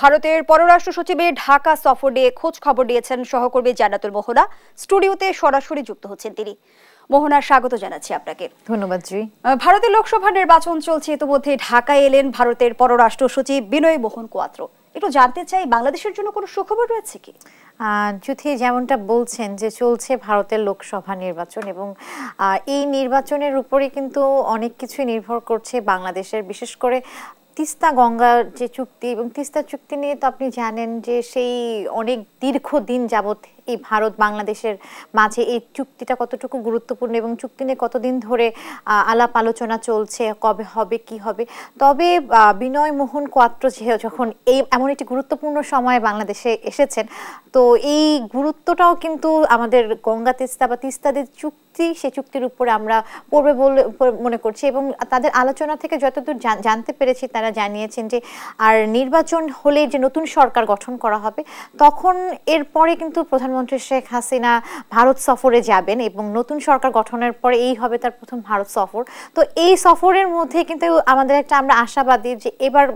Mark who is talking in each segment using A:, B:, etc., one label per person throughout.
A: ভারতের পররাষ্ট্র সচিবের ঢাকা সফর নিয়ে খোঁজ খবর দিয়েছেন সহকর্মী জানাতুল মোহনা স্টুডিওতে সরাসরি যুক্ত হচ্ছেন তিনি মোহনা স্বাগত জানাচ্ছি আপনাকে ধন্যবাদ জি ভারতের লোকসভা নির্বাচন চলছে ইতিমধ্যে ঢাকায় এলেন ভারতের পররাষ্ট্র সচিব বিনয় মোহন কোয়াত্র
B: একটু জানতে চাই বাংলাদেশের জন্য কোনো সুখবর রয়েছে কি যুথি যেমনটা বলছেন যে চলছে ভারতের লোকসভা নির্বাচন এবং এই নির্বাচনের উপরে কিন্তু অনেক কিছুই নির্ভর করছে বাংলাদেশের বিশেষ করে তিস্তা গঙ্গার যে চুক্তি এবং তিস্তা চুক্তি নিয়ে তো আপনি জানেন যে সেই অনেক দীর্ঘ দিন যাবৎ এই ভারত বাংলাদেশের মাঝে এই চুক্তিটা কতটুকু গুরুত্বপূর্ণ এবং চুক্তি নিয়ে কতদিন ধরে আলাপ আলোচনা চলছে কবে হবে কি হবে তবে বিনয় মোহন কোয়াত্র যখন এই এমন একটি গুরুত্বপূর্ণ সময়ে বাংলাদেশে এসেছেন তো এই গুরুত্বটাও কিন্তু আমাদের গঙ্গা তিস্তা বা তিস্তাদের চুক্তি সে চুক্তির উপরে আমরা পড়বে বলে মনে করছি এবং তাদের আলোচনা থেকে যতদূর জানতে পেরেছি তার তারা জানিয়েছেন যে আর নির্বাচন হলে যে নতুন সরকার গঠন করা হবে তখন এরপরে কিন্তু প্রধানমন্ত্রী শেখ হাসিনা ভারত সফরে যাবেন এবং নতুন সরকার গঠনের পরে এই হবে তার প্রথম ভারত সফর তো এই সফরের মধ্যে কিন্তু আমাদের একটা আমরা আশাবাদী যে এবার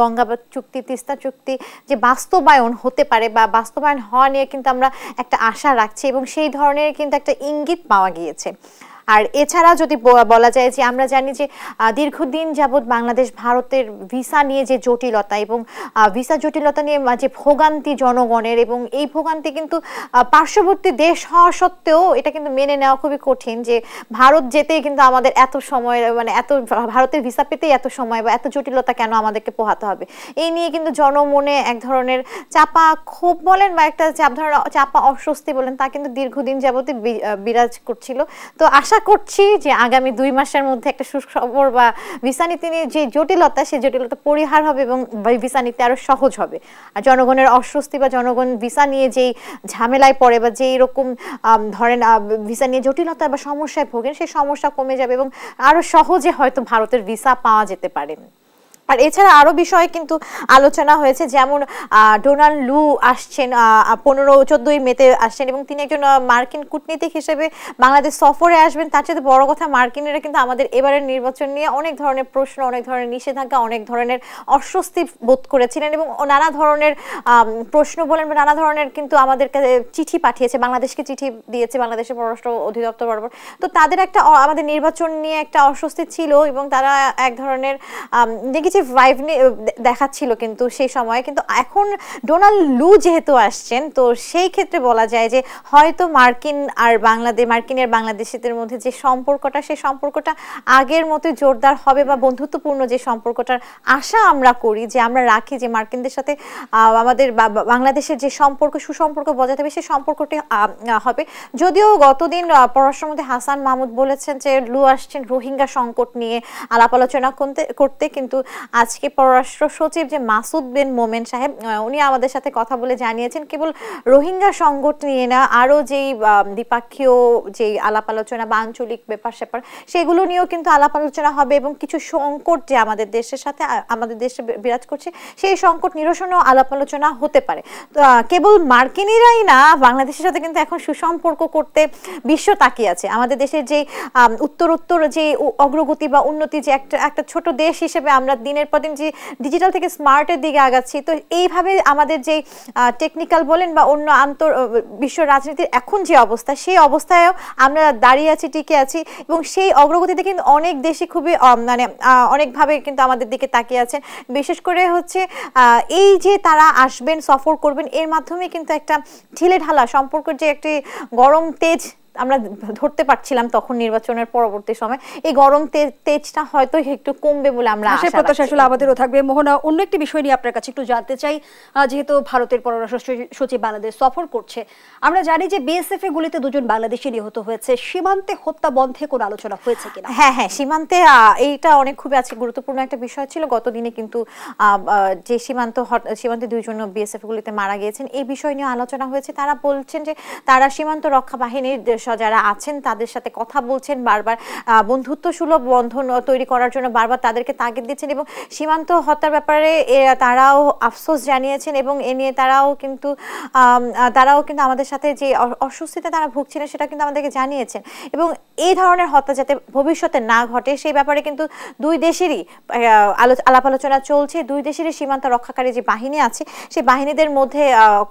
B: গঙ্গা চুক্তি তিস্তা চুক্তি যে বাস্তবায়ন হতে পারে বা বাস্তবায়ন হওয়া নিয়ে কিন্তু আমরা একটা আশা রাখছি এবং সেই ধরনের কিন্তু একটা ইঙ্গিত পাওয়া গিয়েছে আর এছাড়া যদি বলা যায় যে আমরা জানি যে দীর্ঘদিন যাবৎ বাংলাদেশ ভারতের ভিসা নিয়ে যে জটিলতা এবং ভিসা জটিলতা নিয়ে যে ভোগান্তি জনগণের এবং এই ভোগান্তি কিন্তু পার্শ্ববর্তী দেশ হওয়া সত্ত্বেও এটা কিন্তু মেনে নেওয়া খুবই কঠিন যে ভারত যেতে কিন্তু আমাদের এত সময় মানে এত ভারতের ভিসা পেতে এত সময় বা এত জটিলতা কেন আমাদেরকে পোহাতে হবে এই নিয়ে কিন্তু জনমনে এক ধরনের চাপা খুব বলেন বা একটা চাপ ধরনের চাপা অস্বস্তি বলেন তা কিন্তু দীর্ঘদিন যাবতে বিরাজ করছিল তো আশা আশা করছি যে আগামী দুই মাসের মধ্যে একটা সুখবর বা ভিসা নীতি নিয়ে যে জটিলতা সেই জটিলতা পরিহার হবে এবং ভিসা নীতি আরও সহজ হবে আর জনগণের অস্বস্তি বা জনগণ ভিসা নিয়ে যেই ঝামেলায় পড়ে বা যেই রকম ধরেন ভিসা নিয়ে জটিলতা বা সমস্যায় ভোগেন সেই সমস্যা কমে যাবে এবং আরও সহজে হয়তো ভারতের ভিসা পাওয়া যেতে পারে আর এছাড়া আরও বিষয়ে কিন্তু আলোচনা হয়েছে যেমন ডোনাল্ড লু আসছেন পনেরো চোদ্দোই মেতে আসছেন এবং তিনি একজন মার্কিন কূটনীতিক হিসেবে বাংলাদেশ সফরে আসবেন তার সাথে বড় কথা মার্কিনেরা কিন্তু আমাদের এবারের নির্বাচন নিয়ে অনেক ধরনের প্রশ্ন অনেক ধরনের নিষেধাজ্ঞা অনেক ধরনের অস্বস্তি বোধ করেছিলেন এবং নানা ধরনের প্রশ্ন বলেন বা নানা ধরনের কিন্তু আমাদের চিঠি পাঠিয়েছে বাংলাদেশকে চিঠি দিয়েছে বাংলাদেশের পররাষ্ট্র অধিদপ্তর বরাবর তো তাদের একটা আমাদের নির্বাচন নিয়ে একটা অস্বস্তি ছিল এবং তারা এক ধরনের দেখেছি পজিটিভ ভাইব দেখাচ্ছিল কিন্তু সেই সময় কিন্তু এখন ডোনাল্ড লু যেহেতু আসছেন তো সেই ক্ষেত্রে বলা যায় যে হয়তো মার্কিন আর বাংলাদেশ মার্কিন আর বাংলাদেশিদের মধ্যে যে সম্পর্কটা সেই সম্পর্কটা আগের মতো জোরদার হবে বা বন্ধুত্বপূর্ণ যে সম্পর্কটার আশা আমরা করি যে আমরা রাখি যে মার্কিনদের সাথে আমাদের বাংলাদেশের যে সম্পর্ক সুসম্পর্ক বজায় থাকবে সেই সম্পর্কটি হবে যদিও গতদিন পররাষ্ট্রমন্ত্রী হাসান মাহমুদ বলেছেন যে লু আসছেন রোহিঙ্গা সংকট নিয়ে আলাপ আলোচনা করতে করতে কিন্তু আজকে পররাষ্ট্র সচিব যে মাসুদ বিন মোমেন সাহেব উনি আমাদের সাথে কথা বলে জানিয়েছেন কেবল রোহিঙ্গা সংকট নিয়ে না আরও যেই দ্বিপাক্ষীয় যে আলাপ আলোচনা বা আঞ্চলিক ব্যাপার স্যাপার সেগুলো নিয়েও কিন্তু আলাপ আলোচনা হবে এবং কিছু সংকট যে আমাদের দেশের সাথে আমাদের দেশে বিরাজ করছে সেই সংকট নিরসনও আলাপ আলোচনা হতে পারে কেবল মার্কিনিরাই না বাংলাদেশের সাথে কিন্তু এখন সুসম্পর্ক করতে বিশ্ব তাকিয়ে আছে আমাদের দেশের যে উত্তরোত্তর যে অগ্রগতি বা উন্নতি যে একটা একটা ছোট দেশ হিসেবে আমরা দিনে পর দিন যে ডিজিটাল থেকে স্মার্টের দিকে আগাচ্ছি তো এইভাবে আমাদের যে টেকনিক্যাল বলেন বা অন্য আন্তর বিশ্ব রাজনীতির এখন যে অবস্থা সেই অবস্থায়ও আমরা দাঁড়িয়ে আছি টিকে আছি এবং সেই অগ্রগতিতে কিন্তু অনেক দেশই খুবই মানে অনেকভাবে কিন্তু আমাদের দিকে তাকিয়ে আছেন বিশেষ করে হচ্ছে এই যে তারা আসবেন সফর করবেন এর মাধ্যমে কিন্তু একটা ঢিলে ঢালা সম্পর্কের যে একটি গরম তেজ আমরা ধরতে পারছিলাম তখন নির্বাচনের পরবর্তী সময় এই গরম তেজটা হয়তো একটু কমবে বলে আমরা হ্যাঁ, আশা প্রত্যাশা আসলে আমাদেরও থাকবে মোহনা অন্য একটি বিষয় নিয়ে আপনার কাছে একটু জানতে
A: চাই যেহেতু ভারতের পররাষ্ট্র সচিব বাংলাদেশ সফর করছে আমরা জানি যে বিএসএফ এ
B: গুলিতে দুজন বাংলাদেশি নিহত হয়েছে সীমান্তে হত্যা বন্ধে কোনো আলোচনা হয়েছে কিনা হ্যাঁ হ্যাঁ সীমান্তে এইটা অনেক খুবই আছে গুরুত্বপূর্ণ একটা বিষয় ছিল গতদিনে কিন্তু যে সীমান্ত সীমান্তে দুইজন বিএসএফ গুলিতে মারা গিয়েছেন এই বিষয় নিয়ে আলোচনা হয়েছে তারা বলছেন যে তারা সীমান্ত রক্ষা বাহিনীর সদস্যরা যারা আছেন তাদের সাথে কথা বলছেন বারবার বন্ধুত্ব সুলভ বন্ধন তৈরি করার জন্য বারবার তাদেরকে তাগিদ দিচ্ছেন এবং সীমান্ত হত্যার ব্যাপারে তারাও আফসোস জানিয়েছেন এবং এ নিয়ে তারাও কিন্তু তারাও কিন্তু আমাদের সাথে যে অস্বস্তিতে তারা ভুগছিলেন সেটা কিন্তু আমাদেরকে জানিয়েছেন এবং এই ধরনের হত্যা যাতে ভবিষ্যতে না ঘটে সেই ব্যাপারে কিন্তু দুই দেশেরই আলাপ আলোচনা চলছে দুই দেশেরই সীমান্ত রক্ষাকারী যে বাহিনী আছে সেই বাহিনীদের মধ্যে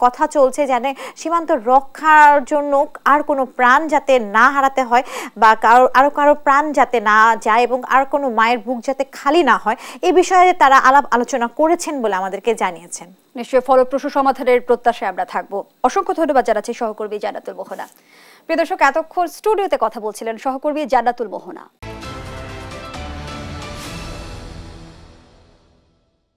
B: কথা চলছে যেন সীমান্ত রক্ষার জন্য আর কোনো প্রাণ যাতে না হারাতে হয় বা কারো আরও কারো প্রাণ যাতে না যায় এবং আর কোনো মায়ের বুক যাতে খালি না হয় এই বিষয়ে তারা আলাপ আলোচনা করেছেন বলে আমাদেরকে জানিয়েছেন নিশ্চয় ফলপ্রসূ সমাধানের প্রত্যাশায় আমরা থাকব অসংখ্য ধন্যবাদ জানাচ্ছি সহকর্মী জান্নাতুল মোহনা
A: প্রিয় দর্শক এতক্ষণ স্টুডিওতে কথা বলছিলেন সহকর্মী জান্নাতুল মোহনা